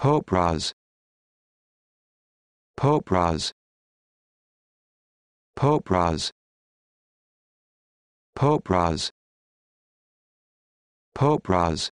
Popras Pope Popras Pope Popras